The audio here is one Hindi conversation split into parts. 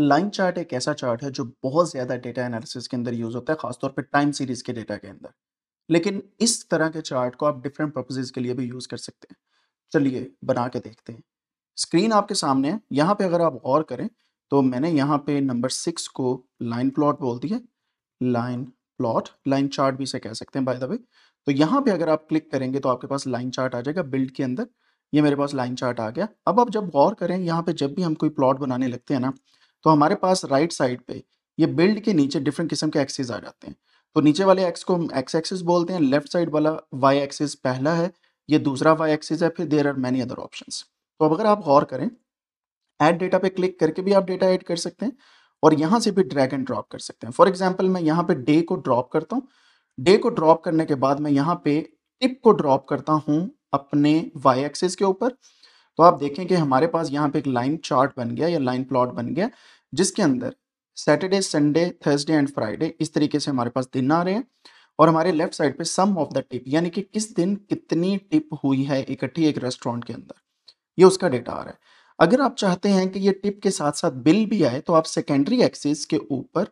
लाइन चार्ट एक ऐसा चार्ट है जो बहुत ज़्यादा डेटा एनालिसिस के अंदर यूज़ होता है खासतौर पर टाइम सीरीज़ के डेटा के अंदर लेकिन इस तरह के चार्ट को आप डिफरेंट पर्पजेज के लिए भी यूज़ कर सकते हैं चलिए बना के देखते हैं स्क्रीन आपके सामने है यहाँ पे अगर आप गौर करें तो मैंने यहाँ पे नंबर सिक्स को लाइन प्लॉट बोल दिया लाइन प्लॉट लाइन चार्ट भी इसे कह सकते हैं बाय द वे तो यहाँ पे अगर आप क्लिक करेंगे तो आपके पास लाइन चार्ट आ जाएगा बिल्ड के अंदर ये मेरे पास लाइन चार्ट आ गया अब आप जब गौर करें यहाँ पे जब भी हम कोई प्लॉट बनाने लगते हैं ना तो हमारे पास राइट साइड पे ये बिल्ड के नीचे डिफरेंट किस्म के एक्सेस आ जाते हैं तो नीचे वाले एक्स को हम एक्स एक्सेस बोलते हैं लेफ्ट साइड वाला वाई एक्सेस पहला है ये दूसरा वाई एक्सेस है फिर there are many other option तो अब अगर आप गौर करें एड डेटा पे क्लिक करके भी आप डेटा एड कर सकते हैं और यहाँ से भी ड्रैग एंड ड्रॉप कर सकते हैं फॉर एग्जाम्पल मैं यहाँ पे डे को ड्रॉप करता हूँ डे को ड्रॉप करने के बाद मैं यहाँ पे टिप को ड्रॉप करता हूँ अपने वाई एक्सेस के ऊपर तो आप देखें कि हमारे पास यहाँ पे एक लाइन चार्ट बन गया या लाइन प्लॉट बन गया जिसके अंदर Saturday Sunday Thursday and Friday इस तरीके से हमारे पास दिन आ रहे हैं और हमारे लेफ्ट साइड पे सम ऑफ द टिप यानी कि किस दिन कितनी टिप हुई है इकट्ठी एक, एक रेस्टोरेंट के अंदर ये उसका डेटा आ रहा है अगर आप चाहते हैं कि ये टिप के साथ साथ बिल भी आए तो आप सेकेंडरी एक्सिस के ऊपर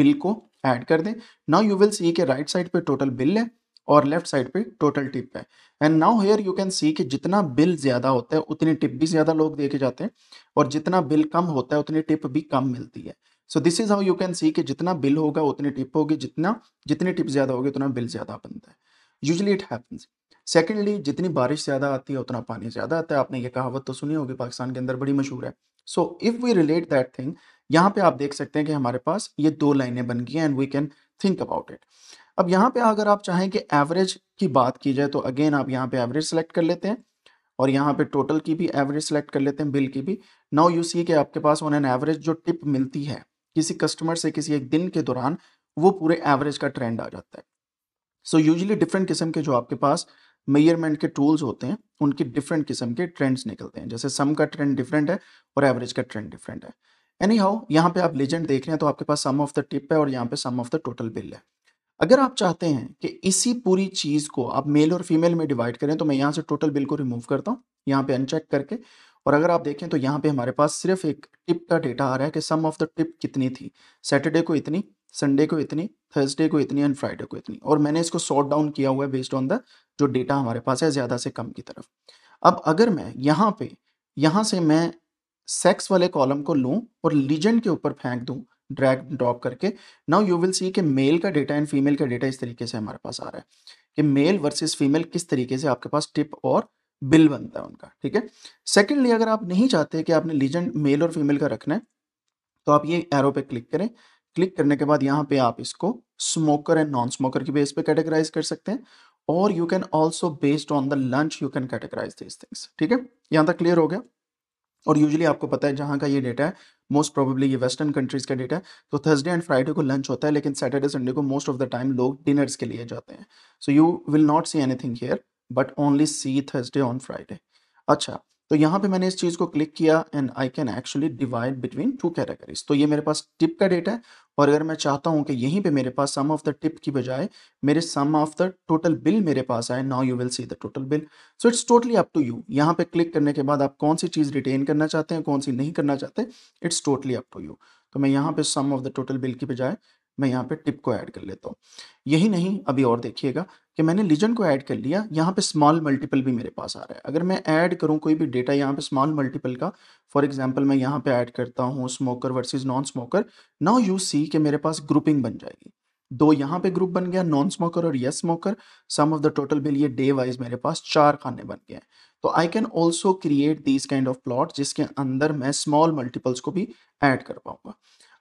बिल को ऐड कर दें नाउ यू विल सी के राइट साइड पे टोटल बिल है और लेफ्ट साइड पे टोटल टिप है and now here you can see कि जितना बिल ज़्यादा होता है उतनी टिप भी ज़्यादा लोग देके जाते हैं और जितना बिल कम होता है उतनी टिप भी कम मिलती है so this is how you can see कि जितना बिल होगा उतनी टिप होगी जितना जितनी टिप ज़्यादा होगी उतना बिल ज़्यादा बनता है यूजली इट हैपन्स सेकेंडली जितनी बारिश ज़्यादा आती है उतना पानी ज़्यादा आता है आपने ये कहावत तो सुनी होगी पाकिस्तान के अंदर बड़ी मशहूर है so if we relate that thing यहाँ पे आप देख सकते हैं कि हमारे पास ये दो लाइनें बन गई हैं and we can think about it अब यहाँ पे अगर आप चाहें कि एवरेज की बात की जाए तो अगेन आप यहाँ पे एवरेज सेलेक्ट कर लेते हैं और यहाँ पे टोटल की भी एवरेज सेलेक्ट कर लेते हैं बिल की भी नाउ यू सी कि आपके पास ऑन एन एवरेज जो टिप मिलती है किसी कस्टमर से किसी एक दिन के दौरान वो पूरे एवरेज का ट्रेंड आ जाता है सो यूजली डिफरेंट किस्म के जो आपके पास मेयरमेंट के टूल्स होते हैं उनके डिफरेंट किस्म के ट्रेंड्स निकलते हैं जैसे सम का ट्रेंड डिफरेंट है और एवरेज का ट्रेंड डिफरेंट है एनी हाउ यहाँ पे आप लेजेंड देख रहे हैं तो आपके पास सम ऑफ द टिप है और यहाँ पे sum of the total bill है अगर आप चाहते हैं कि इसी पूरी चीज़ को आप मेल और फीमेल में डिवाइड करें तो मैं यहाँ से टोटल बिल को रिमूव करता हूँ यहाँ पे अनचेक करके और अगर आप देखें तो यहाँ पे हमारे पास सिर्फ एक टिप का डेटा आ रहा है कि सम ऑफ द टिप कितनी थी सैटरडे को इतनी संडे को इतनी थर्सडे को इतनी एंड फ्राइडे को इतनी और मैंने इसको सॉर्ट डाउन किया हुआ है बेस्ड ऑन द जो डेटा हमारे पास है ज़्यादा से कम की तरफ अब अगर मैं यहाँ पे यहाँ से मैं सेक्स वाले कॉलम को लूँ और लीजेंड के ऊपर फेंक दूँ ड्रैग ड्रॉप करके नाउ यू विल सी कि मेल का डेटा एंड फीमेल का डेटा इस तरीके से हमारे पास आ रहा है कि मेल वर्सेस फीमेल किस तरीके से आपके पास टिप और बिल बनता है उनका ठीक है सेकेंडली अगर आप नहीं चाहते कि आपने लीजेंड मेल और फीमेल का रखना है तो आप ये एरो पे क्लिक करें क्लिक करने के बाद यहाँ पे आप इसको स्मोकर एंड नॉन स्मोकर की बेस पे कैटेगराइज कर सकते हैं और you can also based on the lunch you can categorise this things ठीक है यहाँ तक क्लियर हो गया और यूजली आपको पता है जहाँ का ये डेटा है मोस्ट प्रोबेबली ये वेस्टर्न कंट्रीज़ का डेटा है तो थर्सडे एंड फ्राइडे को लंच होता है लेकिन सैटरडे संडे को मोस्ट ऑफ द टाइम लोग डिनर्स के लिए जाते हैं so you will not see anything here but only see Thursday on Friday अच्छा तो यहाँ पे मैंने इस चीज़ को क्लिक किया and I can actually divide between two categories तो ये मेरे पास टिप का डेटा है और अगर मैं चाहता हूँ कि यहीं पे मेरे पास सम ऑफ द टिप की बजाय मेरे sum of the total bill मेरे पास आए now you will see the total bill so it's totally up to you यहाँ पे क्लिक करने के बाद आप कौन सी चीज़ रिटेन करना चाहते हैं कौन सी नहीं करना चाहते it's totally up to you तो मैं यहाँ पे sum of the total bill की बजाय मैं यहाँ पे टिप को ऐड कर लेता हूँ यही नहीं अभी और देखिएगा कि मैंने लिजन को ऐड कर लिया यहाँ पे स्मॉल मल्टीपल भी मेरे पास आ रहा है अगर मैं ऐड करूँ कोई भी डेटा यहाँ पे स्मॉल मल्टीपल का फॉर एग्जांपल मैं यहाँ पे ऐड करता हूँ smoker versus non smoker now you see कि मेरे पास ग्रुपिंग बन जाएगी दो यहाँ पे ग्रुप बन गया नॉन स्मोकर और yes smoker sum of the total bill ये डे वाइज मेरे पास चार खाने बन गए तो I can also create these kind of plot जिसके अंदर मैं स्मॉल मल्टीपल्स को भी ऐड कर पाऊंगा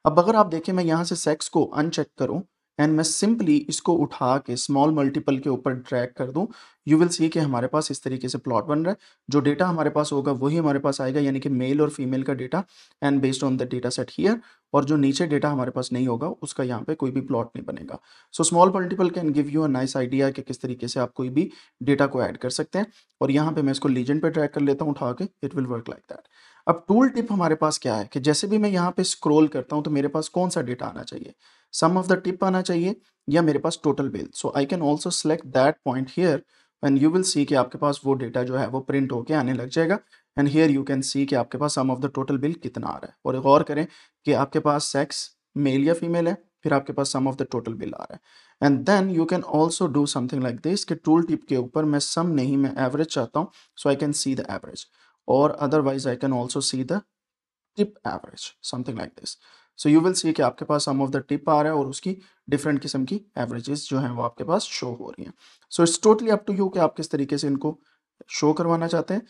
अब अगर आप देखें मैं यहाँ से सेक्स को अनचेक करूँ एंड मैं सिंपली इसको उठा के स्मॉल मल्टीपल के ऊपर ड्रैग कर दूं यू विल सी कि हमारे पास इस तरीके से प्लॉट बन रहा है जो डेटा हमारे पास होगा वही हमारे पास आएगा यानी कि मेल और फीमेल का data and based on the data set here और जो नीचे डेटा हमारे पास नहीं होगा उसका यहाँ पे कोई भी प्लॉट नहीं बनेगा so small multiple can give you a nice idea कि किस तरीके से आप कोई भी डेटा को ऐड कर सकते हैं और यहाँ पे मैं इसको लीजेंड पे ट्रैक कर लेता हूँ उठा के it will work like that अब टूल टिप हमारे पास क्या है कि जैसे भी मैं यहाँ पे स्क्रॉल करता हूँ तो मेरे पास कौन सा डेटा आना चाहिए सम ऑफ द टिप आना चाहिए या मेरे पास total bill so I can also select that point here and you will see कि आपके पास वो डेटा जो है वो प्रिंट होके आने लग जाएगा and here you can see कि आपके पास sum of the total bill कितना आ रहा है और गौर करें कि आपके पास सेक्स मेल या फीमेल है फिर आपके पास sum of the total bill आ रहा है and then you can also do something like this कि टूल टिप के ऊपर मैं सम नहीं मैं एवरेज चाहता हूँ so I can see the average or otherwise I can also see the tip average something like this so you will see कि आपके पास सम ऑफ द टिप आ रहा है और उसकी डिफरेंट किस्म की एवरेजेस जो हैं वो आपके पास शो हो रही हैं so it's totally up to you कि आप किस तरीके से इनको शो करवाना चाहते हैं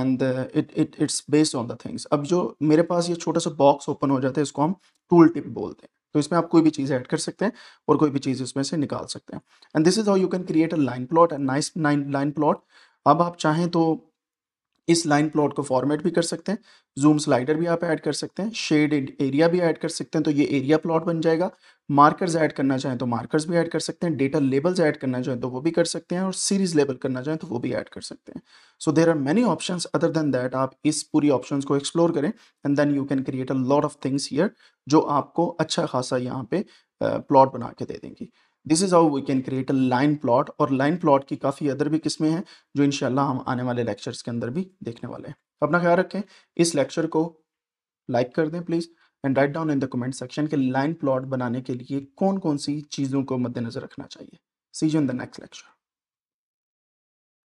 and it it it's based on the things अब जो मेरे पास ये छोटा सा बॉक्स ओपन हो जाता है इसको हम टूल टिप बोलते हैं तो इसमें आप कोई भी चीज़ ऐड कर सकते हैं और कोई भी चीज़ इसमें से निकाल सकते हैं and this is how you can create a line plot and nice line plot अब आप चाहें तो इस लाइन प्लॉट को फॉर्मेट भी कर सकते हैं जूम स्लाइडर भी आप ऐड कर सकते हैं शेड एरिया भी ऐड कर सकते हैं तो ये एरिया प्लॉट बन जाएगा मार्कर्स ऐड करना चाहें तो मार्कर्स भी ऐड कर सकते हैं डेटा लेबल्स ऐड करना चाहें तो वो भी कर सकते हैं और सीरीज लेबल करना चाहें तो वो भी ऐड कर सकते हैं so there are many option other than that आप इस पूरी ऑप्शन को एक्सप्लोर करें and then you can create a lot of things here जो आपको अच्छा खासा यहाँ पे प्लॉट बना के दे देंगी this is how we can create a line plot और लाइन प्लॉट की काफ़ी अदर भी किस्में हैं जो इनशाला हम आने वाले लेक्चर्स के अंदर भी देखने वाले हैं तो अपना ख्याल रखें इस लेक्चर को लाइक कर दें please and write down in the comment section के लाइन प्लॉट बनाने के लिए कौन कौन सी चीज़ों को मद्देनजर रखना चाहिए see you in the next lecture